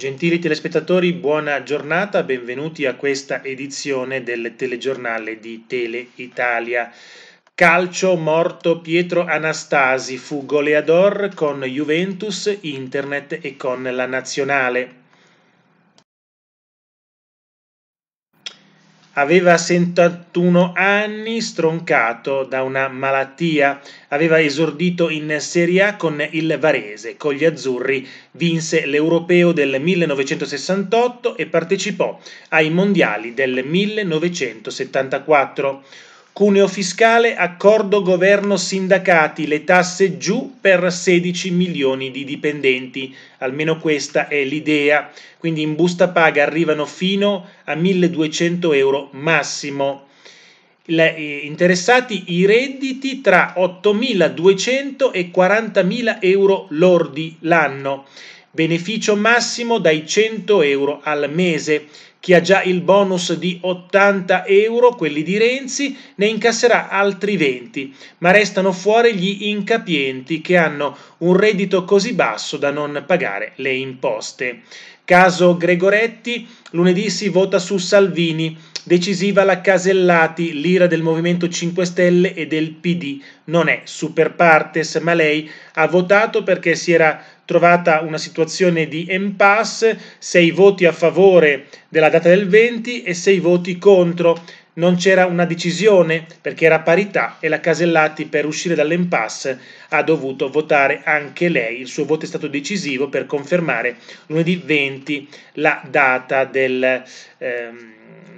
Gentili telespettatori, buona giornata, benvenuti a questa edizione del telegiornale di Tele Italia. Calcio morto Pietro Anastasi fu goleador con Juventus, Internet e con la Nazionale. aveva 71 anni, stroncato da una malattia. Aveva esordito in Serie A con il Varese. Con gli azzurri vinse l'Europeo del 1968 e partecipò ai Mondiali del 1974. Cuneo fiscale, accordo governo-sindacati, le tasse giù per 16 milioni di dipendenti, almeno questa è l'idea, quindi in busta paga arrivano fino a 1200 euro massimo. Le, interessati i redditi tra 8.200 e 40.000 euro lordi l'anno, beneficio massimo dai 100 euro al mese chi ha già il bonus di 80 euro, quelli di Renzi, ne incasserà altri 20, ma restano fuori gli incapienti che hanno un reddito così basso da non pagare le imposte. Caso Gregoretti, lunedì si vota su Salvini, decisiva la Casellati, l'ira del Movimento 5 Stelle e del PD. Non è super partes, ma lei ha votato perché si era trovata una situazione di impasse, 6 voti a favore della data del 20 e 6 voti contro. Non c'era una decisione perché era parità e la Casellati per uscire dall'impasse ha dovuto votare anche lei. Il suo voto è stato decisivo per confermare lunedì 20 la data del, ehm,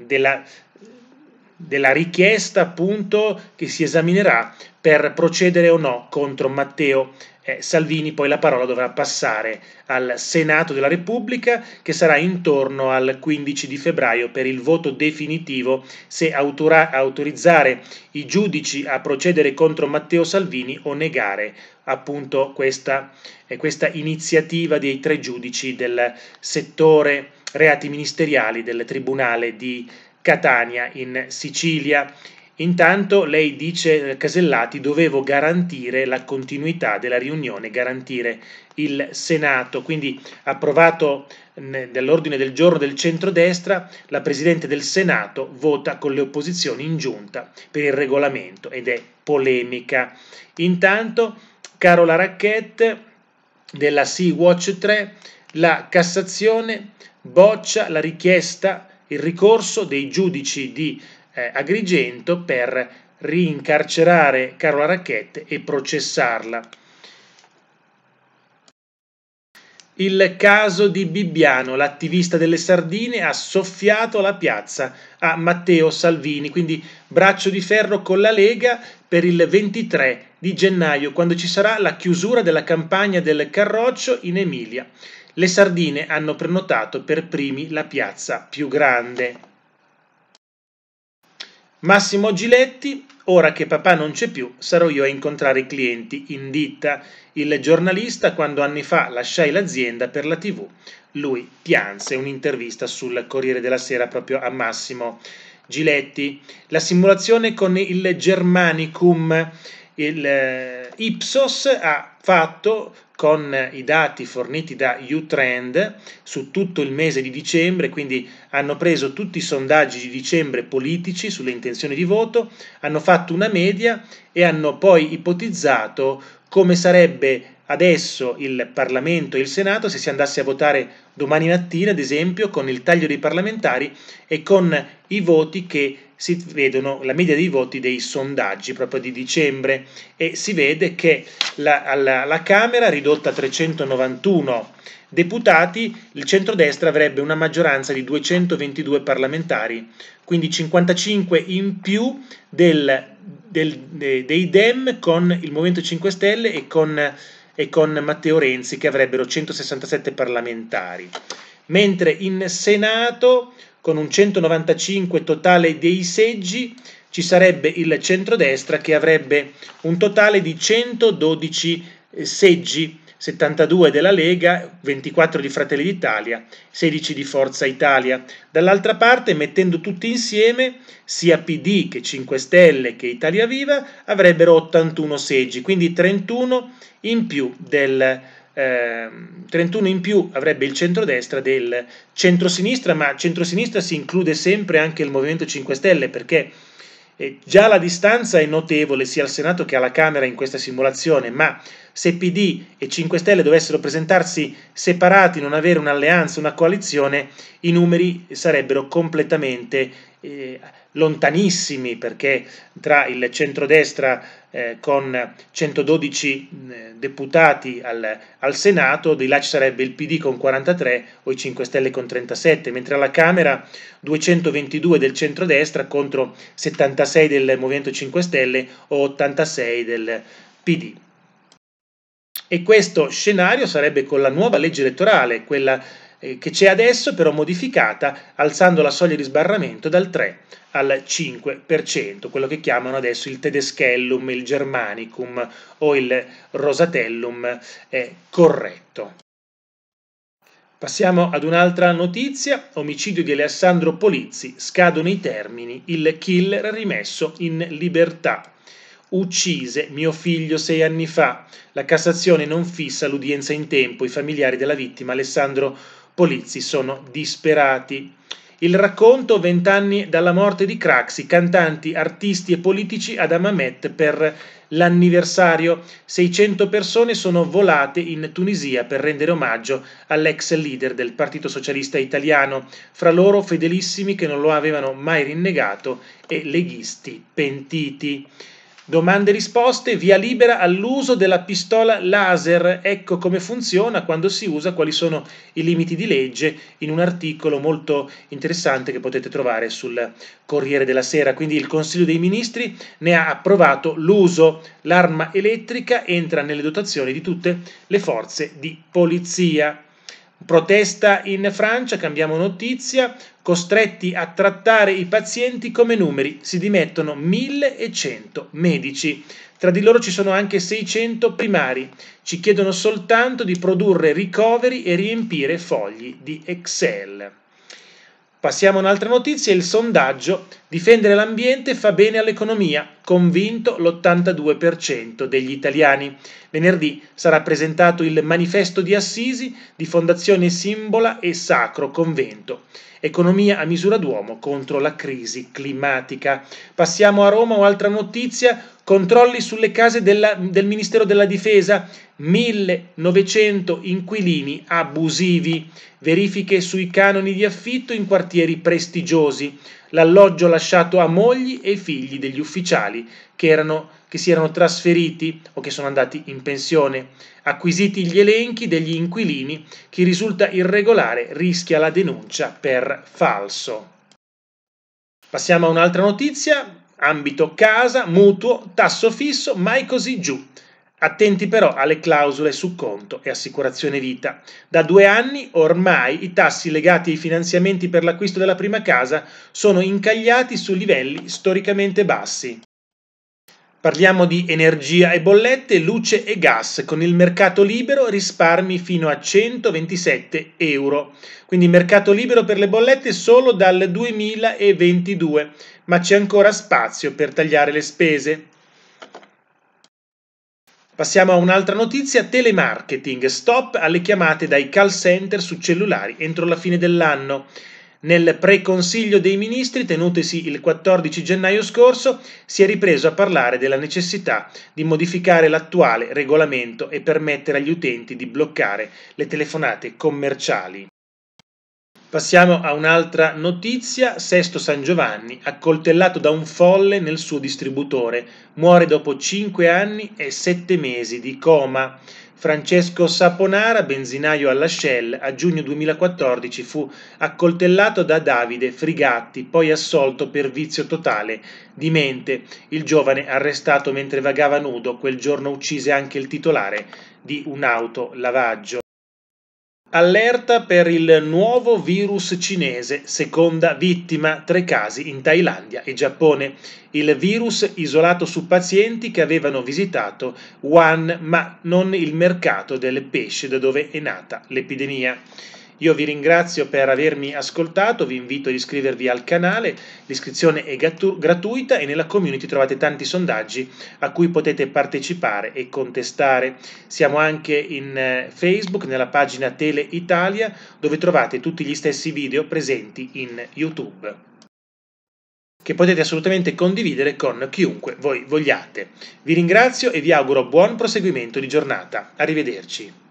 della della richiesta appunto che si esaminerà per procedere o no contro Matteo eh, Salvini, poi la parola dovrà passare al Senato della Repubblica che sarà intorno al 15 di febbraio per il voto definitivo se autora- autorizzare i giudici a procedere contro Matteo Salvini o negare appunto questa, eh, questa iniziativa dei tre giudici del settore reati ministeriali del Tribunale di Catania in Sicilia. Intanto lei dice eh, Casellati dovevo garantire la continuità della riunione, garantire il Senato, quindi approvato dall'ordine del giorno del centrodestra, la Presidente del Senato vota con le opposizioni in giunta per il regolamento ed è polemica. Intanto Carola Racchette della Sea Watch 3, la Cassazione boccia la richiesta di il ricorso dei giudici di eh, Agrigento per rincarcerare Carola Racchette e processarla. Il caso di Bibbiano, l'attivista delle sardine, ha soffiato la piazza a Matteo Salvini, quindi braccio di ferro con la Lega per il 23 di gennaio, quando ci sarà la chiusura della campagna del Carroccio in Emilia. Le sardine hanno prenotato per primi la piazza più grande. Massimo Giletti, ora che papà non c'è più, sarò io a incontrare i clienti in ditta. Il giornalista, quando anni fa lasciai l'azienda per la TV, lui pianse un'intervista sul Corriere della Sera proprio a Massimo Giletti. La simulazione con il Germanicum, il eh, Ipsos ha fatto con i dati forniti da Utrend su tutto il mese di dicembre, quindi hanno preso tutti i sondaggi di dicembre politici sulle intenzioni di voto, hanno fatto una media e hanno poi ipotizzato come sarebbe adesso il Parlamento e il Senato se si andasse a votare domani mattina, ad esempio, con il taglio dei parlamentari e con i voti che si vedono la media dei voti dei sondaggi proprio di dicembre e si vede che la, la, la Camera, ridotta a 391 deputati, il centrodestra avrebbe una maggioranza di 222 parlamentari, quindi 55 in più del, del, de, dei Dem con il Movimento 5 Stelle e con, e con Matteo Renzi che avrebbero 167 parlamentari. Mentre in Senato con un 195 totale dei seggi, ci sarebbe il centrodestra che avrebbe un totale di 112 eh, seggi, 72 della Lega, 24 di Fratelli d'Italia, 16 di Forza Italia. Dall'altra parte, mettendo tutti insieme, sia PD che 5 Stelle che Italia Viva avrebbero 81 seggi, quindi 31 in più del 31 ehm, in più avrebbe il centrodestra del centrosinistra, ma centrosinistra si include sempre anche il Movimento 5 Stelle perché eh, già la distanza è notevole sia al Senato che alla Camera in questa simulazione, ma se PD e 5 Stelle dovessero presentarsi separati, non avere un'alleanza, una coalizione, i numeri sarebbero completamente... Eh, lontanissimi perché tra il centrodestra eh, con 112 eh, deputati al, al, Senato, di là ci sarebbe il PD con 43 o i 5 Stelle con 37, mentre alla Camera 222 del centrodestra contro 76 del Movimento 5 Stelle o 86 del PD. E questo scenario sarebbe con la nuova legge elettorale, quella eh, che c'è adesso, però modificata, alzando la soglia di sbarramento dal 3 al 5%, quello che chiamano adesso il tedeschellum, il germanicum o il rosatellum eh, corretto. Passiamo ad un'altra notizia, omicidio di Alessandro Polizzi, scadono i termini, il killer rimesso in libertà uccise mio figlio sei anni fa. La Cassazione non fissa l'udienza in tempo. I familiari della vittima Alessandro Polizzi Polizzi sono disperati. Il racconto vent'anni dalla morte di Craxi, cantanti, artisti e politici ad Amamet per l'anniversario. 600 persone sono volate in Tunisia per rendere omaggio all'ex leader del Partito Socialista Italiano, fra loro fedelissimi che non lo avevano mai rinnegato e leghisti pentiti. Domande e risposte, via libera all'uso della pistola laser. Ecco come funziona, quando si usa, quali sono i limiti di legge in un articolo molto interessante che potete trovare sul Corriere della Sera. Quindi il Consiglio dei Ministri ne ha approvato l'uso. L'arma elettrica entra nelle dotazioni di tutte le forze di polizia. Protesta in Francia, cambiamo notizia, costretti a trattare i pazienti come numeri, si dimettono 1100 medici. Tra di loro ci sono anche 600 primari, ci chiedono soltanto di produrre ricoveri e riempire fogli di Excel. Passiamo a un'altra notizia, il sondaggio Difendere l'ambiente fa bene all'economia, convinto l'82% degli italiani. Venerdì sarà presentato il manifesto di Assisi di Fondazione Simbola e Sacro Convento. Economia a misura d'uomo contro la crisi climatica. Passiamo a Roma, un'altra notizia, controlli sulle case della, del Ministero della Difesa, 1900 inquilini abusivi, verifiche sui canoni di affitto in quartieri prestigiosi l'alloggio lasciato a mogli e figli degli ufficiali che, erano, che si erano trasferiti o che sono andati in pensione. Acquisiti gli elenchi degli inquilini, chi risulta irregolare rischia la denuncia per falso. Passiamo a un'altra notizia, ambito casa, mutuo, tasso fisso, mai così giù. Attenti però alle clausole su conto e assicurazione vita. Da due anni ormai i tassi legati ai finanziamenti per l'acquisto della prima casa sono incagliati su livelli storicamente bassi. Parliamo di energia e bollette, luce e gas. Con il mercato libero risparmi fino a 127 euro. Quindi mercato libero per le bollette solo dal 2022, ma c'è ancora spazio per tagliare le spese. Passiamo a un'altra notizia, telemarketing, stop alle chiamate dai call center su cellulari entro la fine dell'anno. Nel pre-consiglio dei ministri tenutesi il 14 gennaio scorso si è ripreso a parlare della necessità di modificare l'attuale regolamento e permettere agli utenti di bloccare le telefonate commerciali. Passiamo a un'altra notizia. Sesto San Giovanni, accoltellato da un folle nel suo distributore, muore dopo 5 anni e 7 mesi di coma. Francesco Saponara, benzinaio alla Shell, a giugno 2014 fu accoltellato da Davide Frigatti, poi assolto per vizio totale di mente. Il giovane, arrestato mentre vagava nudo, quel giorno uccise anche il titolare di un'auto lavaggio. Allerta per il nuovo virus cinese, seconda vittima, tre casi in Thailandia e Giappone. Il virus isolato su pazienti che avevano visitato Wuhan, ma non il mercato del pesce da dove è nata l'epidemia. Io vi ringrazio per avermi ascoltato, vi invito ad iscrivervi al canale, l'iscrizione è gratuita e nella community trovate tanti sondaggi a cui potete partecipare e contestare. Siamo anche in eh, Facebook, nella pagina Tele Italia, dove trovate tutti gli stessi video presenti in YouTube, che potete assolutamente condividere con chiunque voi vogliate. Vi ringrazio e vi auguro buon proseguimento di giornata. Arrivederci.